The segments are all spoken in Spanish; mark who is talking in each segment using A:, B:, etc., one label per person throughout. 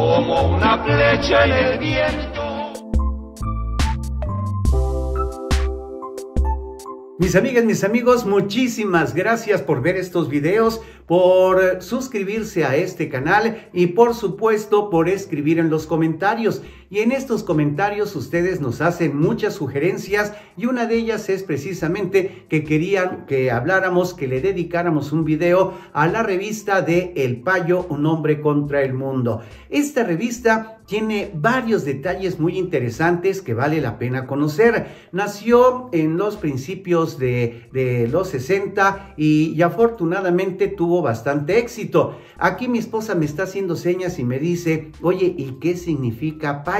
A: como una flecha en el viento. Mis amigas, mis amigos, muchísimas gracias por ver estos videos, por suscribirse a este canal y por supuesto por escribir en los comentarios. Y en estos comentarios ustedes nos hacen muchas sugerencias y una de ellas es precisamente que querían que habláramos, que le dedicáramos un video a la revista de El Payo, un hombre contra el mundo. Esta revista tiene varios detalles muy interesantes que vale la pena conocer. Nació en los principios de, los 60 y, y, afortunadamente tuvo bastante éxito. Aquí mi esposa me está haciendo señas y me dice, oye, ¿y qué significa payo?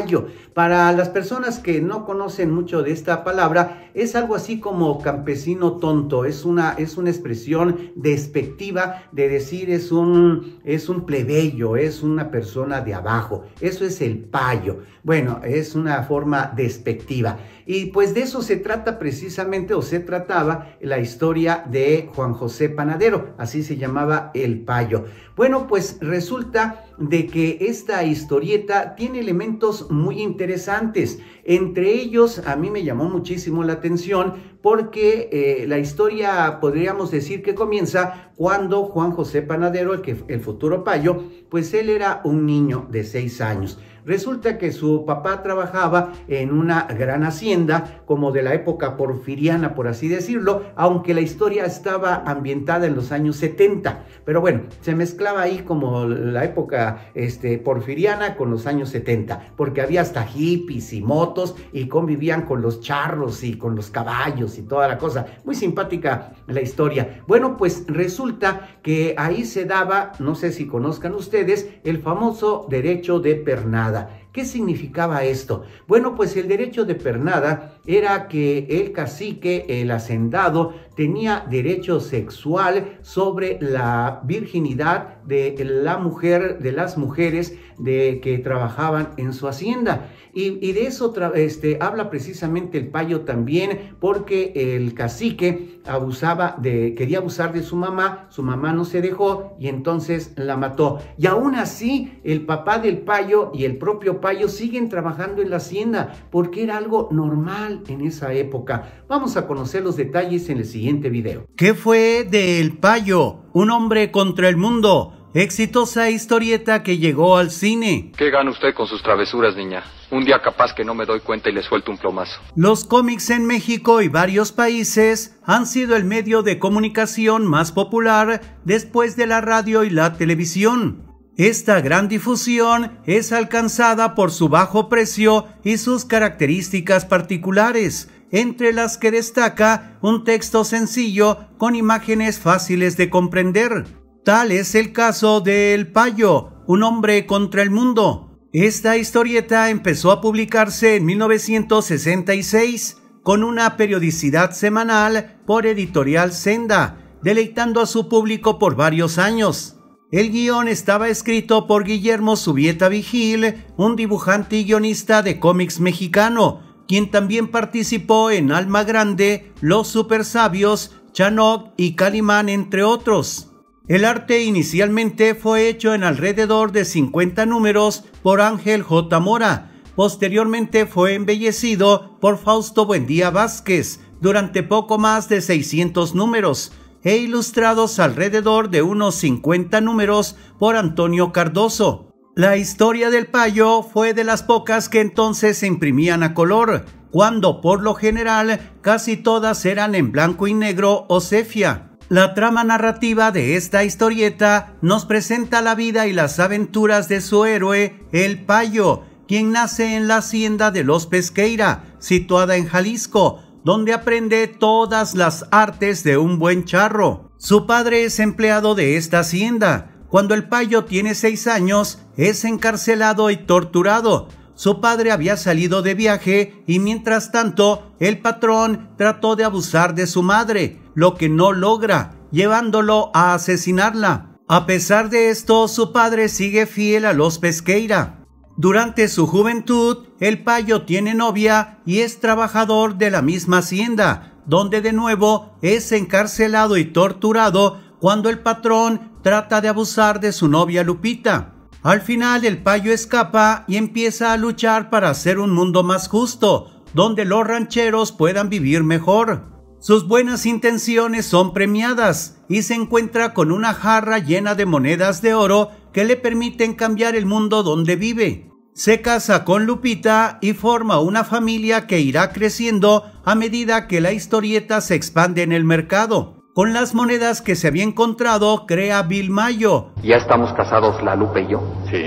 A: Para las personas que no conocen mucho de esta palabra, es algo así como campesino tonto, es una, es una expresión despectiva de decir es un, es un plebeyo, es una persona de abajo, eso es el payo. Bueno, es una forma despectiva. Y pues de eso se trata precisamente o se trataba la historia de Juan José Panadero, así se llamaba el payo. Bueno, pues resulta de que esta historieta tiene elementos muy interesantes. Entre ellos, a mí me llamó muchísimo la atención porque eh, la historia podríamos decir que comienza cuando Juan José Panadero, el, que, el futuro payo, pues él era un niño de seis años. Resulta que su papá trabajaba en una gran hacienda, como de la época porfiriana, por así decirlo, aunque la historia estaba ambientada en los años 70. Pero bueno, se mezclaba ahí como la época este, porfiriana con los años 70, porque había hasta hippies y motos y convivían con los charros y con los caballos y toda la cosa. Muy simpática la historia. Bueno, pues resulta que ahí se daba, no sé si conozcan ustedes, el famoso derecho de pernada. 的 ¿Qué significaba esto? Bueno, pues el derecho de pernada era que el cacique, el hacendado, tenía derecho sexual sobre la virginidad de la mujer, de las mujeres de, que trabajaban en su hacienda. Y, de eso este, habla precisamente el payo también, porque el cacique abusaba de, quería abusar de su mamá, su mamá no se dejó y entonces la mató. Y aún así, el papá del payo y el propio Payo siguen trabajando en la hacienda porque era algo normal en esa época. Vamos a conocer los detalles en el siguiente video. ¿Qué fue de El Payo? Un hombre contra el mundo. Exitosa historieta que llegó al cine. ¿Qué gana usted con sus travesuras, niña? Un día capaz que no me doy cuenta y le suelto un plomazo. Los cómics en México y varios países han sido el medio de comunicación más popular después de la radio y la televisión. Esta gran difusión es alcanzada por su bajo precio y sus características particulares, entre las que destaca un texto sencillo con imágenes fáciles de comprender. Tal es el caso de El Payo, un hombre contra el mundo. Esta historieta empezó a publicarse en 1966 con una periodicidad semanal por editorial Senda, deleitando a su público por varios años. El guión estaba escrito por Guillermo Subieta Vigil, un dibujante y guionista de cómics mexicano, quien también participó en Alma Grande, Los Super Sabios, Chanok y Calimán, entre otros. El arte inicialmente fue hecho en alrededor de 50 números por Ángel J. Mora. Posteriormente fue embellecido por Fausto Buendía Vázquez durante poco más de 600 números, e ilustrados alrededor de unos 50 números por Antonio Cardoso. La historia del payo fue de las pocas que entonces se imprimían a color, cuando por lo general casi todas eran en blanco y negro o cefia. La trama narrativa de esta historieta nos presenta la vida y las aventuras de su héroe, el Payo, quien nace en la hacienda de los Pesqueira, situada en Jalisco, donde aprende todas las artes de un buen charro. Su padre es empleado de esta hacienda. Cuando el payo tiene seis años, es encarcelado y torturado. Su padre había salido de viaje y mientras tanto el patrón trató de abusar de su madre, lo que no logra, llevándolo a asesinarla. A pesar de esto, su padre sigue fiel a los Pesqueira. Durante su juventud, el payo tiene novia y es trabajador de la misma hacienda, donde de nuevo es encarcelado y torturado cuando el patrón trata de abusar de su novia Lupita. Al final el payo escapa y empieza a luchar para hacer un mundo más justo, donde los rancheros puedan vivir mejor. Sus buenas intenciones son premiadas y se encuentra con una jarra llena de monedas de oro que le permiten cambiar el mundo donde vive. Se casa con Lupita y forma una familia que irá creciendo a medida que la historieta se expande en el mercado. Con las monedas que se había encontrado, crea Bill Mayo. Ya estamos casados, la Lupe y yo. Sí.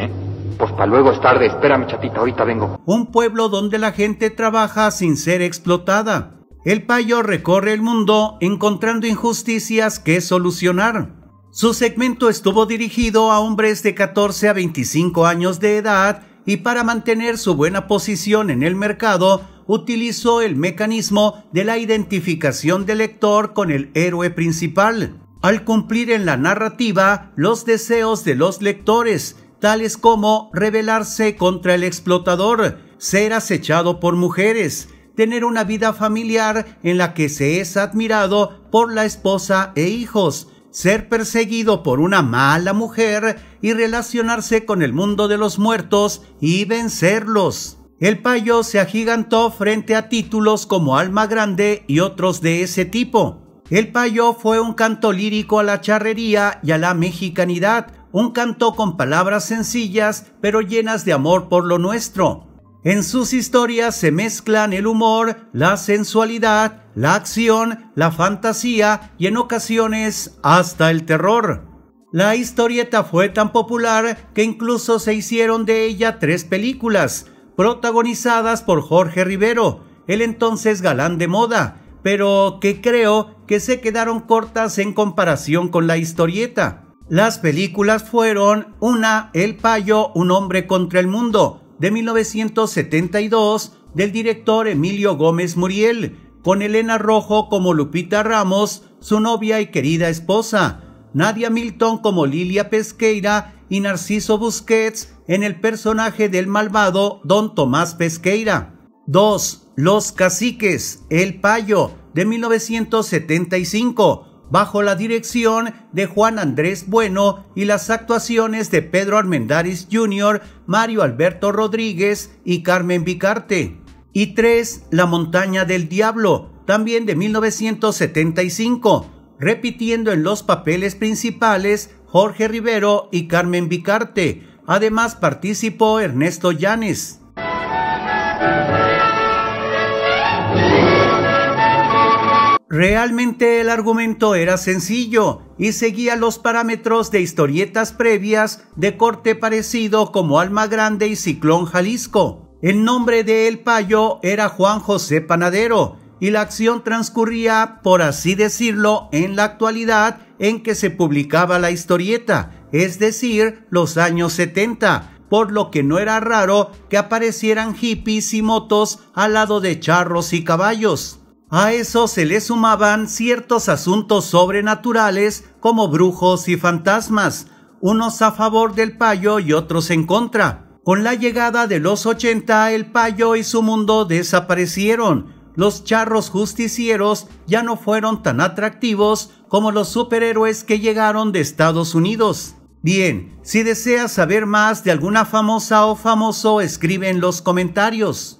A: Pues para luego es tarde, espérame chatita, ahorita vengo. Un pueblo donde la gente trabaja sin ser explotada. El payo recorre el mundo encontrando injusticias que solucionar. Su segmento estuvo dirigido a hombres de 14 a 25 años de edad y para mantener su buena posición en el mercado utilizó el mecanismo de la identificación del lector con el héroe principal, al cumplir en la narrativa los deseos de los lectores, tales como rebelarse contra el explotador, ser acechado por mujeres, tener una vida familiar en la que se es admirado por la esposa e hijos, ser perseguido por una mala mujer y relacionarse con el mundo de los muertos y vencerlos. El payo se agigantó frente a títulos como Alma Grande y otros de ese tipo. El payo fue un canto lírico a la charrería y a la mexicanidad, un canto con palabras sencillas pero llenas de amor por lo nuestro. En sus historias se mezclan el humor, la sensualidad, la acción, la fantasía y en ocasiones hasta el terror. La historieta fue tan popular que incluso se hicieron de ella tres películas, protagonizadas por Jorge Rivero, el entonces galán de moda, pero que creo que se quedaron cortas en comparación con la historieta. Las películas fueron una El Payo, un hombre contra el mundo, de 1972 del director Emilio Gómez Muriel, con Elena Rojo como Lupita Ramos, su novia y querida esposa, Nadia Milton como Lilia Pesqueira y Narciso Busquets en el personaje del malvado Don Tomás Pesqueira. 2. Los Caciques, El Payo, de 1975 bajo la dirección de Juan Andrés Bueno y las actuaciones de Pedro Armendáriz Jr., Mario Alberto Rodríguez y Carmen Vicarte. Y 3. La montaña del diablo, también de 1975, repitiendo en los papeles principales Jorge Rivero y Carmen Vicarte. Además participó Ernesto Llanes. Realmente el argumento era sencillo y seguía los parámetros de historietas previas de corte parecido como Alma Grande y Ciclón Jalisco. El nombre de El Payo era Juan José Panadero y la acción transcurría, por así decirlo, en la actualidad en que se publicaba la historieta, es decir, los años 70, por lo que no era raro que aparecieran hippies y motos al lado de charros y caballos. A eso se le sumaban ciertos asuntos sobrenaturales como brujos y fantasmas, unos a favor del payo y otros en contra. Con la llegada de los 80, el payo y su mundo desaparecieron. Los charros justicieros ya no fueron tan atractivos como los superhéroes que llegaron de Estados Unidos. Bien, si deseas saber más de alguna famosa o famoso, escribe en los comentarios.